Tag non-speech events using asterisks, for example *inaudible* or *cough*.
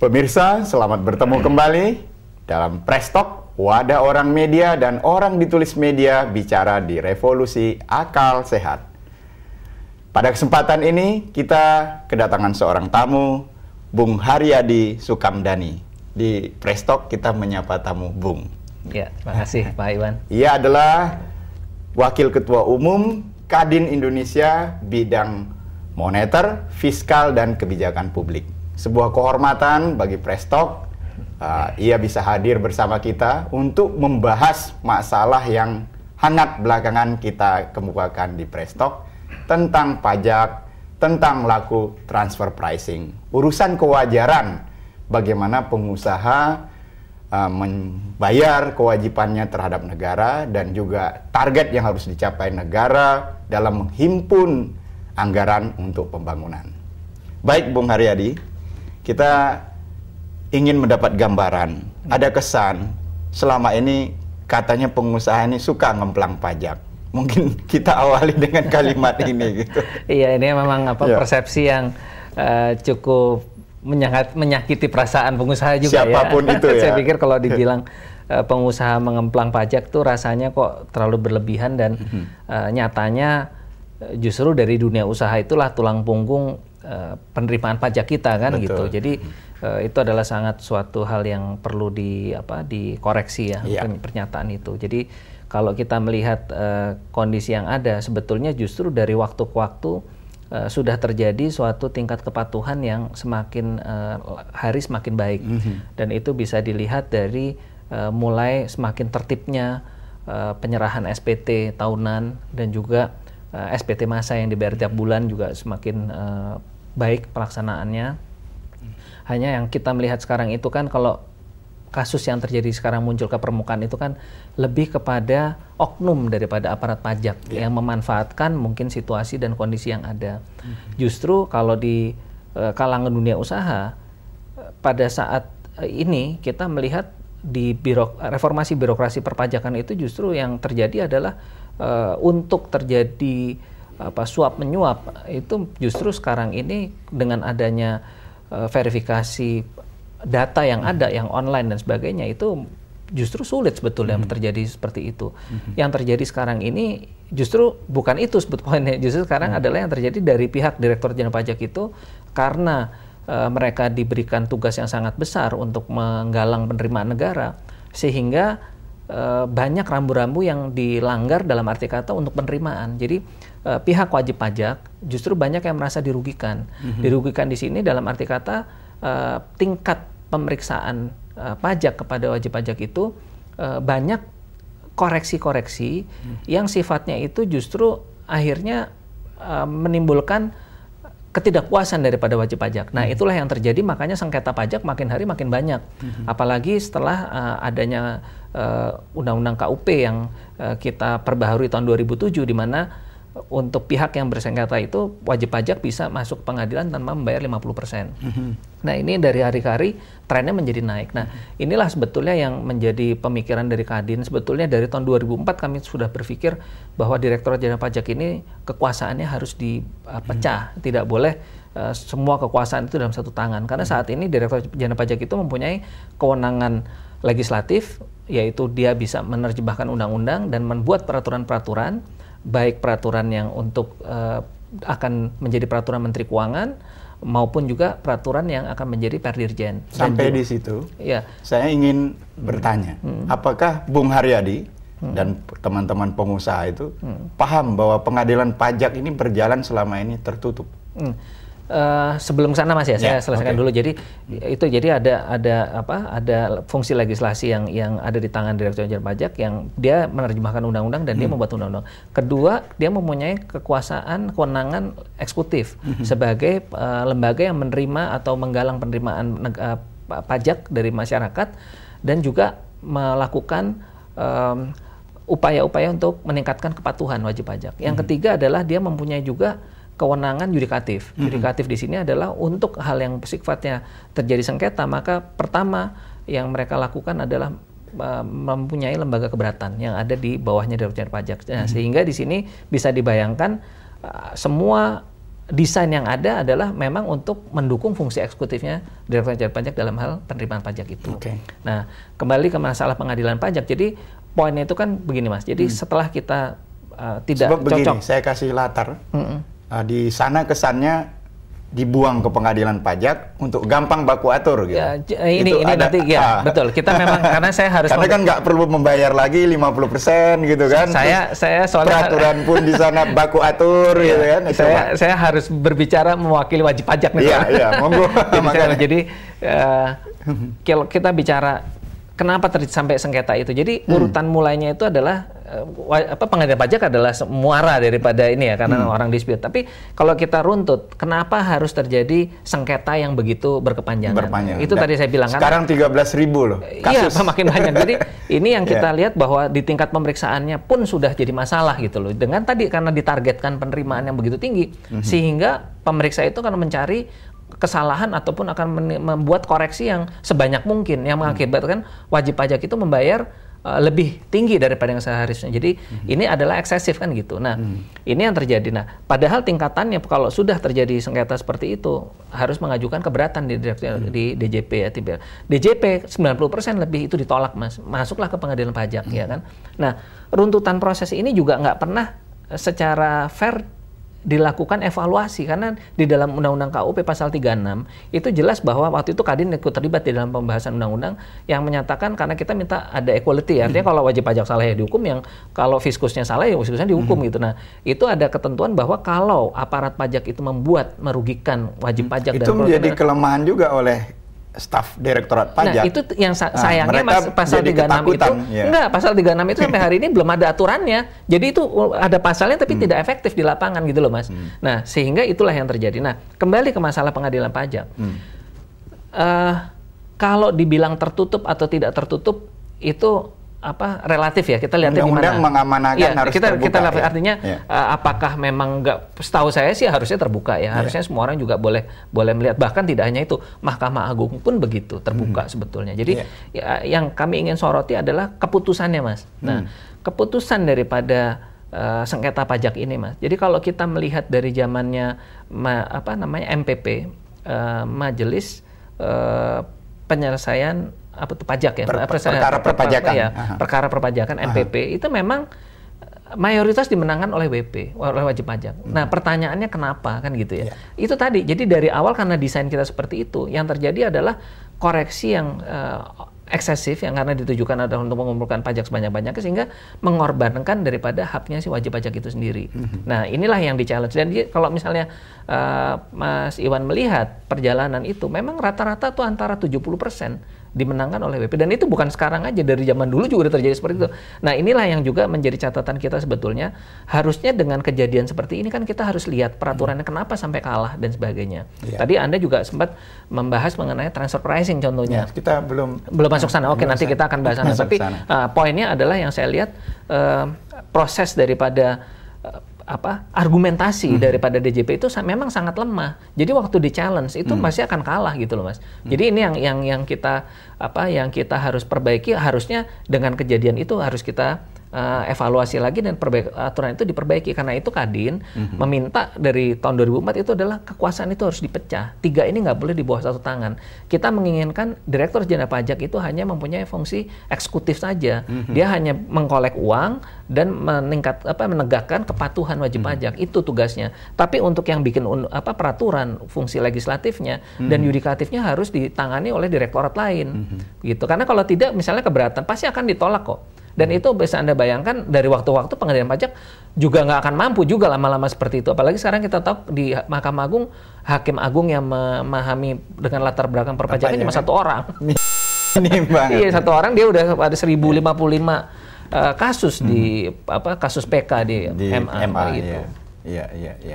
Pemirsa, selamat bertemu kembali dalam Prestok, wadah orang media dan orang ditulis media bicara di revolusi akal sehat. Pada kesempatan ini, kita kedatangan seorang tamu, Bung Haryadi Sukamdani. Di Prestok kita menyapa tamu Bung. Ya, terima kasih Pak Iwan. Ia adalah Wakil Ketua Umum Kadin Indonesia bidang moneter, fiskal, dan kebijakan publik sebuah kehormatan bagi Prestok uh, ia bisa hadir bersama kita untuk membahas masalah yang hangat belakangan kita kemukakan di Prestok tentang pajak, tentang laku transfer pricing, urusan kewajaran bagaimana pengusaha uh, membayar kewajibannya terhadap negara dan juga target yang harus dicapai negara dalam menghimpun anggaran untuk pembangunan. Baik Bung Haryadi, kita ingin mendapat gambaran, hmm. ada kesan selama ini katanya pengusaha ini suka ngemplang pajak. Mungkin *laughs* kita awali dengan kalimat *laughs* ini gitu. Iya, ini memang apa ya. persepsi yang uh, cukup menyangat, menyakiti perasaan pengusaha juga ya. Siapapun *laughs* ya. itu ya. Saya pikir kalau dibilang uh, pengusaha mengemplang pajak tuh rasanya kok terlalu berlebihan dan -hmm. uh, nyatanya justru dari dunia usaha itulah tulang punggung Eh, penerimaan pajak kita kan Betul. gitu. Jadi uh, itu adalah sangat suatu hal yang perlu di apa dikoreksi ya, ya. pernyataan itu. Jadi kalau kita melihat uh, kondisi yang ada sebetulnya justru dari waktu ke waktu Uh, sudah terjadi suatu tingkat kepatuhan yang semakin uh, hari semakin baik mm -hmm. dan itu bisa dilihat dari uh, mulai semakin tertibnya uh, penyerahan SPT tahunan dan juga uh, eh, SPT masa yang dibayar tiap bulan juga semakin uh, baik pelaksanaannya. Hanya yang kita melihat sekarang itu kan kalau kasus yang terjadi sekarang muncul ke permukaan itu kan lebih kepada oknum daripada aparat pajak yeah. yang memanfaatkan mungkin situasi dan kondisi yang ada. Mm -hmm. Justru kalau di uh, kalangan dunia usaha pada saat ini kita melihat di birok reformasi birokrasi perpajakan itu justru yang terjadi adalah uh, untuk terjadi apa suap menyuap itu justru sekarang ini dengan adanya uh, verifikasi data yang ada yang online dan sebagainya itu justru sulit sebetulnya hmm. terjadi seperti itu. Hmm. Yang terjadi sekarang ini justru bukan itu sebetulnya *laughs* justru sekarang hmm. adalah yang terjadi dari pihak Direktur Jenderal Pajak itu karena uh, mereka diberikan tugas yang sangat besar untuk menggalang penerimaan negara sehingga Eh, banyak rambu-rambu yang dilanggar dalam arti kata untuk penerimaan. Jadi eh, pihak wajib pajak justru banyak yang merasa dirugikan. Mm-hmm. Dirugikan di sini dalam arti kata eh, tingkat pemeriksaan pajak kepada wajib pajak itu banyak koreksi-koreksi mm-hmm. yang sifatnya itu justru akhirnya menimbulkan ketidakpuasan daripada wajib pajak. Nah, hmm. itulah yang terjadi makanya sengketa pajak makin hari makin banyak. Hmm. Apalagi setelah uh, adanya eh, undang-undang uh, KUP yang uh, kita perbaharui tahun 2007 di mana untuk pihak yang bersengketa itu wajib pajak bisa masuk pengadilan tanpa membayar 50%. Mm -hmm. Nah, ini dari hari ke hari trennya menjadi naik. Nah, inilah sebetulnya yang menjadi pemikiran dari Kadin. Sebetulnya dari tahun 2004 kami sudah berpikir bahwa Direktorat Jenderal Pajak ini kekuasaannya harus dipecah, mm -hmm. tidak boleh uh, semua kekuasaan itu dalam satu tangan. Karena mhm. saat ini Direktorat Jenderal Pajak itu mempunyai kewenangan legislatif yaitu dia bisa menerjemahkan undang-undang dan membuat peraturan-peraturan baik peraturan yang untuk uh, akan menjadi peraturan Menteri Keuangan maupun juga peraturan yang akan menjadi perdirjen. Sampai di situ, ya. saya ingin bertanya, hmm. apakah Bung Haryadi hmm. dan teman-teman pengusaha itu hmm. paham bahwa pengadilan pajak ini berjalan selama ini tertutup? Hmm. Eh, sebelum sana mas ya, yeah, saya selesaikan okay. dulu. Jadi itu jadi ada ada apa? Ada fungsi legislasi yang yang ada di tangan Direktur Jenderal Pajak yang dia menerjemahkan undang-undang dan hmm. dia membuat undang-undang. Kedua, dia mempunyai kekuasaan kewenangan eksekutif hmm. sebagai uh, lembaga yang menerima atau menggalang penerimaan uh, pajak dari masyarakat dan juga melakukan um, upaya-upaya untuk meningkatkan kepatuhan wajib pajak. Yang hmm. ketiga adalah dia mempunyai juga kewenangan yudikatif. Yudikatif di sini adalah untuk hal yang sifatnya terjadi sengketa, maka pertama yang mereka lakukan adalah e, mempunyai lembaga keberatan yang ada di bawahnya Dirjen Pajak. Nah, hmm. sehingga di sini bisa dibayangkan uh, semua desain yang ada adalah memang untuk mendukung fungsi eksekutifnya direktur Jenderal Pajak dalam hal penerimaan pajak itu. Okay. Nah, kembali ke masalah pengadilan pajak. Jadi poinnya itu kan begini Mas. Jadi hmm. setelah kita uh, tidak Sebab cocok. Begini, saya kasih latar. Mm uh, di sana kesannya dibuang ke pengadilan pajak untuk gampang baku atur gitu. Ya, eh, ini Itu ini ada, nanti ya ah. betul. Kita memang karena saya *laughs* harus Karena kan nggak perlu membayar lagi 50% gitu kan. Saya Terus saya soalnya peraturan pun di sana baku atur *laughs* iya. gitu kan. Saya Coba. saya harus berbicara mewakili wajib pajak nih. Iya, iya, monggo. *laughs* jadi, jadi uh, kita bicara kenapa ter sampai sengketa itu. Jadi hmm. urutan mulainya itu adalah apa pengadilan pajak adalah muara daripada ini ya karena hmm. orang dispute. Tapi kalau kita runtut, kenapa harus terjadi sengketa yang begitu berkepanjangan? berkepanjangan. Itu Dan nah, tadi saya bilang kan. Sekarang 13 ribu loh. Iya, kasus. Iya, *laughs* semakin banyak. Jadi ini yang *laughs* kita yeah. lihat bahwa di tingkat pemeriksaannya pun sudah jadi masalah gitu loh. Dengan tadi karena ditargetkan penerimaan yang begitu tinggi, mm -hmm. sehingga pemeriksa itu akan mencari kesalahan ataupun akan membuat koreksi yang sebanyak mungkin yang hmm. mengakibatkan wajib pajak itu membayar Eh, lebih tinggi daripada yang seharusnya. Jadi hmm. ini adalah eksesif kan gitu. Nah hmm. ini yang terjadi. Nah padahal tingkatannya kalau sudah terjadi sengketa seperti itu harus mengajukan keberatan di, hmm. di DJP ya tiba. DJP 90% lebih itu ditolak mas. Masuklah ke pengadilan pajak hmm. ya kan. Nah runtutan proses ini juga nggak pernah secara fair dilakukan evaluasi karena di dalam Undang-Undang KUP pasal 36 itu jelas bahwa waktu itu Kadin ikut terlibat di dalam pembahasan undang-undang yang menyatakan karena kita minta ada equality hmm. artinya hmm. kalau wajib pajak salah ya dihukum yang kalau fiskusnya salah ya fiskusnya hmm. dihukum hmm. gitu nah itu ada ketentuan bahwa kalau aparat pajak itu membuat merugikan wajib hmm. pajak hmm. dan itu menjadi kelemahan juga oleh staf direktorat nah, pajak. Nah, itu yang sa nah, sayangnya nah, mas, pasal 36 itu ya. enggak, pasal 36 itu *laughs* sampai hari ini belum ada aturannya. Jadi itu uh, ada pasalnya tapi hmm. tidak efektif di lapangan gitu loh, Mas. Hmm. Nah, sehingga itulah yang terjadi. Nah, kembali ke masalah pengadilan pajak. Hmm. Uh, kalau dibilang tertutup atau tidak tertutup itu apa relatif ya kita lihat undang-undang mengamanahkan ya, kita, terbuka kita lihat, ya. artinya ya. Uh, apakah memang nggak setahu saya sih harusnya terbuka ya iya. harusnya ya. semua orang juga boleh boleh melihat bahkan tidak hanya itu Mahkamah Agung pun begitu terbuka hmm. sebetulnya jadi ya. Ya, yang kami ingin soroti adalah keputusannya mas nah hmm. keputusan daripada Uh, sengketa pajak ini, mas. Jadi kalau kita melihat dari zamannya ma, apa namanya MPP, uh, eh, Majelis uh, Penyelesaian apa tuh pajak ya per, iya, perkara perpajakan ya, perkara perpajakan NPP Aha. itu memang eh, mayoritas dimenangkan oleh WP oleh wajib pajak. Hmm. Nah pertanyaannya kenapa kan gitu ya? Yeah. Itu tadi jadi dari awal karena desain kita seperti itu yang terjadi adalah koreksi yang uh, eksesif yang karena ditujukan adalah untuk mengumpulkan pajak sebanyak-banyaknya sehingga mengorbankan daripada haknya si wajib pajak itu sendiri. Mm-hmm. Nah inilah yang di challenge dan kalau misalnya uh, Mas Iwan melihat perjalanan itu memang rata-rata tuh antara 70 persen dimenangkan oleh WP dan itu bukan sekarang aja dari zaman dulu juga udah terjadi seperti itu. Nah, inilah yang juga menjadi catatan kita sebetulnya harusnya dengan kejadian seperti ini kan kita harus lihat peraturannya kenapa sampai kalah dan sebagainya. Ya. Tadi Anda juga sempat membahas mengenai transfer pricing contohnya. Ya, kita belum belum masuk sana. Oke, nanti kita akan bahas sana. Tapi sana. Uh, poinnya adalah yang saya lihat uh, proses daripada uh, apa argumentasi hmm. daripada DJP itu memang sangat lemah. Jadi waktu di challenge itu hmm. masih akan kalah gitu loh mas. Hmm. Jadi ini yang yang yang kita apa yang kita harus perbaiki harusnya dengan kejadian itu harus kita uh, evaluasi lagi dan aturan itu diperbaiki karena itu Kadin mm-hmm. meminta dari tahun 2004 itu adalah kekuasaan itu harus dipecah tiga ini nggak boleh di bawah satu tangan kita menginginkan direktur jenderal pajak itu hanya mempunyai fungsi eksekutif saja mm-hmm. dia hanya mengkolek uang dan meningkat apa menegakkan kepatuhan wajib mm-hmm. pajak itu tugasnya tapi untuk yang bikin apa peraturan fungsi legislatifnya mm-hmm. dan mhm. yudikatifnya harus ditangani oleh direktorat lain mm-hmm. gitu karena kalau tidak misalnya keberatan pasti akan ditolak kok dan itu bisa Anda bayangkan dari waktu-waktu pengadilan pajak juga nggak akan mampu juga lama-lama seperti itu. Apalagi sekarang kita tahu di Mahkamah Agung, Hakim Agung yang memahami dengan latar belakang perpajakan cuma satu orang. *laughs* Iya, satu orang dia udah ada 1055 uh, eh, kasus di hmm. apa kasus PK di, di MA, gitu. Iya, iya, iya. iya.